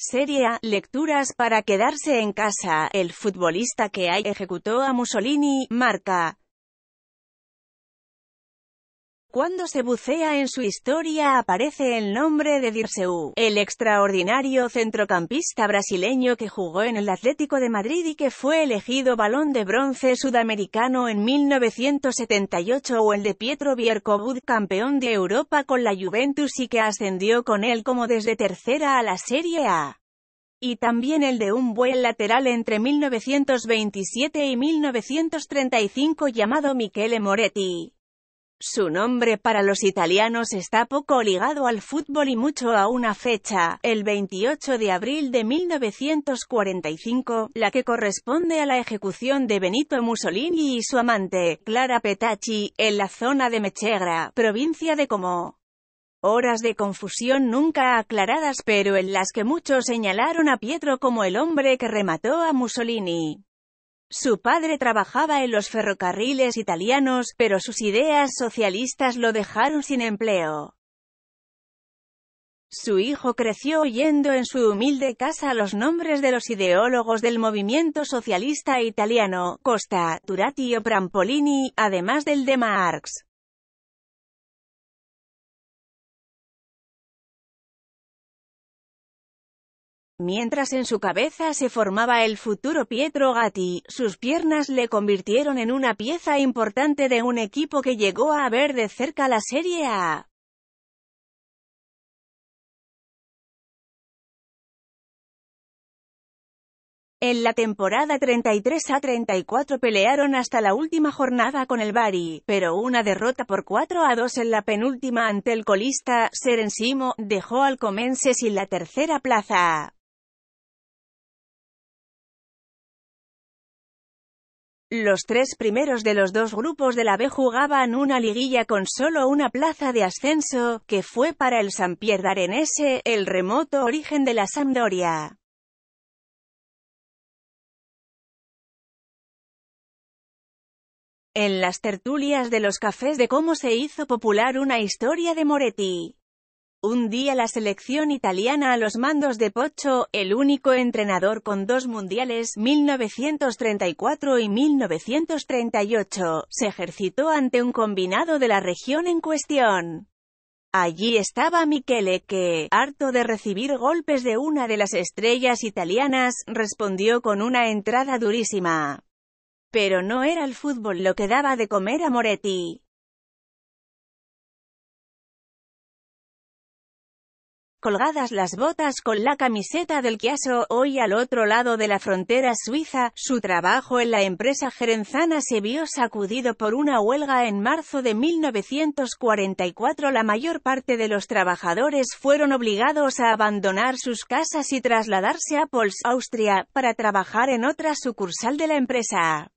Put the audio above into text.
Serie A, lecturas para quedarse en casa, el futbolista que hay ejecutó a Mussolini, marca. Cuando se bucea en su historia aparece el nombre de Dirceu, el extraordinario centrocampista brasileño que jugó en el Atlético de Madrid y que fue elegido Balón de Bronce Sudamericano en 1978 o el de Pietro Bierkobud, campeón de Europa con la Juventus y que ascendió con él como desde tercera a la Serie A y también el de un buen lateral entre 1927 y 1935 llamado Michele Moretti. Su nombre para los italianos está poco ligado al fútbol y mucho a una fecha, el 28 de abril de 1945, la que corresponde a la ejecución de Benito Mussolini y su amante, Clara Petacci, en la zona de Mechegra, provincia de Como. Horas de confusión nunca aclaradas pero en las que muchos señalaron a Pietro como el hombre que remató a Mussolini. Su padre trabajaba en los ferrocarriles italianos, pero sus ideas socialistas lo dejaron sin empleo. Su hijo creció oyendo en su humilde casa los nombres de los ideólogos del movimiento socialista italiano, Costa, Turati o Prampolini, además del de Marx. Mientras en su cabeza se formaba el futuro Pietro Gatti, sus piernas le convirtieron en una pieza importante de un equipo que llegó a ver de cerca la Serie A. En la temporada 33 a 34 pelearon hasta la última jornada con el Bari, pero una derrota por 4 a 2 en la penúltima ante el colista, Serensimo, dejó al Comense sin la tercera plaza. Los tres primeros de los dos grupos de la B jugaban una liguilla con solo una plaza de ascenso, que fue para el Sampierdarenese, el remoto origen de la Sampdoria. En las tertulias de los cafés de cómo se hizo popular una historia de Moretti. Un día la selección italiana a los mandos de Pocho, el único entrenador con dos mundiales 1934 y 1938, se ejercitó ante un combinado de la región en cuestión. Allí estaba Michele que, harto de recibir golpes de una de las estrellas italianas, respondió con una entrada durísima. Pero no era el fútbol lo que daba de comer a Moretti. colgadas las botas con la camiseta del Quiaso, hoy al otro lado de la frontera suiza, su trabajo en la empresa gerenzana se vio sacudido por una huelga en marzo de 1944. La mayor parte de los trabajadores fueron obligados a abandonar sus casas y trasladarse a Pols, Austria, para trabajar en otra sucursal de la empresa.